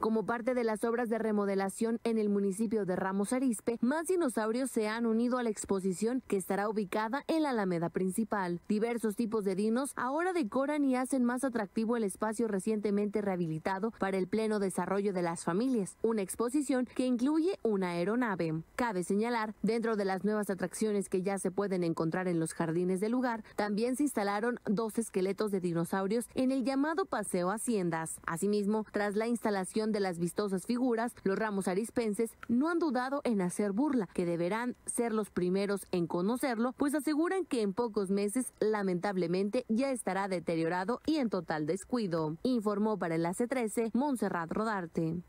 Como parte de las obras de remodelación en el municipio de Ramos Arispe más dinosaurios se han unido a la exposición que estará ubicada en la alameda principal. Diversos tipos de dinos ahora decoran y hacen más atractivo el espacio recientemente rehabilitado para el pleno desarrollo de las familias, una exposición que incluye una aeronave. Cabe señalar, dentro de las nuevas atracciones que ya se pueden encontrar en los jardines del lugar, también se instalaron dos esqueletos de dinosaurios en el llamado Paseo Haciendas. Asimismo, tras la instalación de las vistosas figuras, los ramos arispenses no han dudado en hacer burla, que deberán ser los primeros en conocerlo, pues aseguran que en pocos meses lamentablemente ya estará deteriorado y en total descuido, informó para el AC13 Montserrat Rodarte.